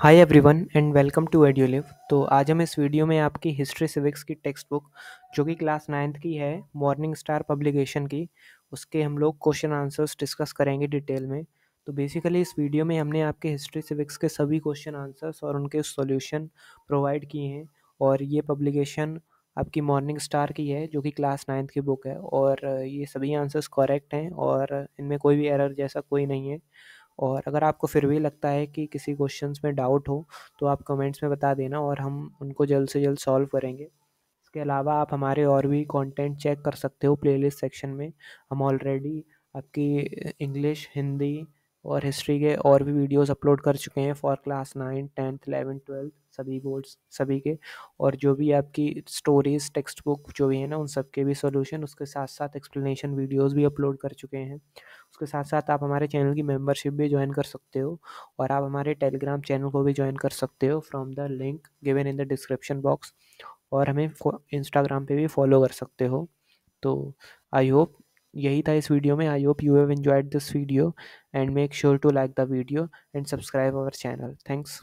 hi everyone and welcome to live तो आज हम इस वीडियो में आपकी हिस्ट्री सिविक्स की टेक्स्ट बुक जो कि क्लास नाइन्थ की है मॉर्निंग स्टार पब्लिकेशन की उसके हम लोग क्वेश्चन आंसर्स डिस्कस करेंगे डिटेल में तो बेसिकली इस वीडियो में हमने आपके हिस्ट्री सिविक्स के सभी क्वेश्चन आंसर्स और उनके सोल्यूशन प्रोवाइड किए हैं और ये पब्लिकेशन आपकी मॉर्निंग स्टार की है जो कि क्लास नाइन्थ की बुक है और ये सभी आंसर्स करेक्ट हैं और इनमें कोई भी एरर जैसा कोई नहीं है और अगर आपको फिर भी लगता है कि किसी क्वेश्चन में डाउट हो तो आप कमेंट्स में बता देना और हम उनको जल्द से जल्द सॉल्व करेंगे इसके अलावा आप हमारे और भी कंटेंट चेक कर सकते हो प्लेलिस्ट सेक्शन में हम ऑलरेडी आपकी इंग्लिश हिंदी और हिस्ट्री के और भी वीडियोस अपलोड कर चुके हैं for class nine tenth eleven twelfth सभी बोर्ड्स सभी के और जो भी आपकी स्टोरीज टेक्स्ट बुक जो भी है ना उन सब के भी सोल्यूशन उसके साथ साथ एक्सप्लेनेशन वीडियोस भी अपलोड कर चुके हैं उसके साथ साथ आप हमारे चैनल की मेम्बरशिप भी ज्वाइन कर सकते हो और आप हमारे टेलीग्राम चैनल को भी ज्वाइन कर सकते हो from the link given in the description box और हमें इंस्टाग्राम पर भी फॉलो कर सकते हो तो आई होप यही था इस वीडियो में I hope you have enjoyed this video and make sure to like the video and subscribe our channel thanks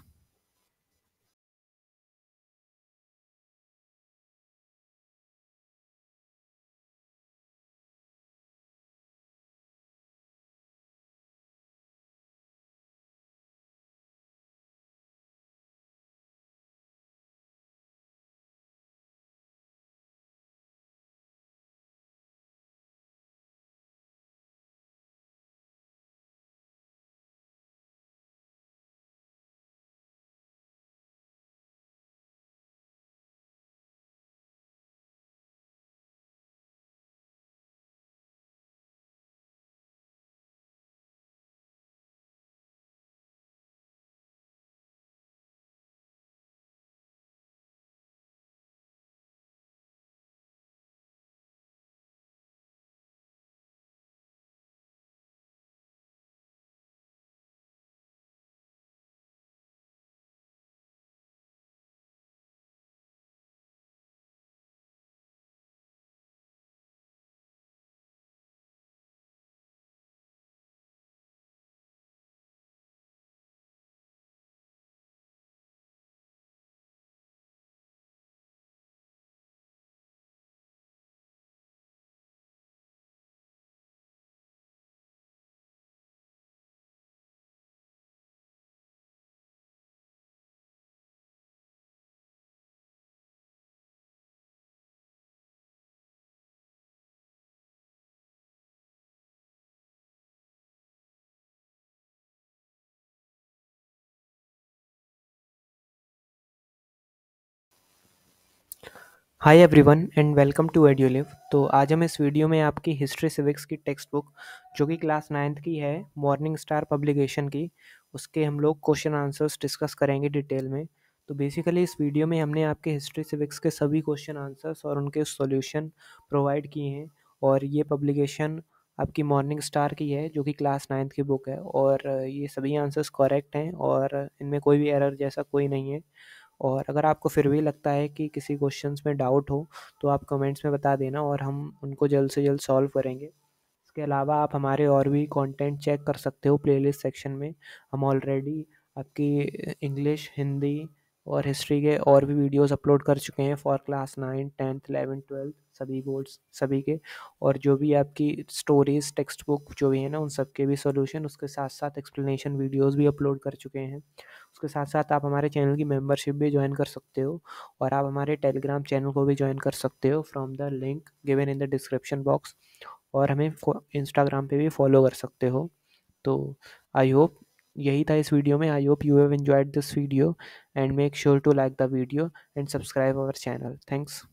hi everyone and welcome to live तो आज हम इस वीडियो में आपकी हिस्ट्री सिविक्स की टेक्स्ट बुक जो कि क्लास नाइन्थ की है मॉर्निंग स्टार पब्लिकेशन की उसके हम लोग क्वेश्चन आंसर्स डिस्कस करेंगे डिटेल में तो बेसिकली इस वीडियो में हमने आपके हिस्ट्री सिविक्स के सभी क्वेश्चन आंसर्स और उनके सोल्यूशन प्रोवाइड किए हैं और ये पब्लिकेशन आपकी मॉर्निंग स्टार की है जो कि क्लास नाइन्थ की बुक है और ये सभी आंसर्स करेक्ट हैं और इनमें कोई भी एरर जैसा कोई नहीं है और अगर आपको फिर भी लगता है कि किसी क्वेश्चंस में डाउट हो तो आप कमेंट्स में बता देना और हम उनको जल्द से जल्द सॉल्व करेंगे इसके अलावा आप हमारे और भी कंटेंट चेक कर सकते हो प्लेलिस्ट सेक्शन में हम ऑलरेडी आपकी इंग्लिश हिंदी और हिस्ट्री के और भी वीडियोस अपलोड कर चुके हैं for class ninth tenth eleven twelfth सभी बोर्ड्स सभी के और जो भी आपकी स्टोरीज टेक्स्ट बुक जो भी है ना उन सब के भी सोल्यूशन उसके साथ साथ एक्सप्लेनेशन वीडियोज़ भी अपलोड कर चुके हैं उसके साथ साथ आप हमारे चैनल की मेम्बरशिप भी ज्वाइन कर सकते हो और आप हमारे टेलीग्राम चैनल को भी ज्वाइन कर सकते हो from the link given in the description box और हमें इंस्टाग्राम पे भी फॉलो कर सकते हो तो आई होप यही था इस वीडियो में I hope you have enjoyed this video and make sure to like the video and subscribe our channel thanks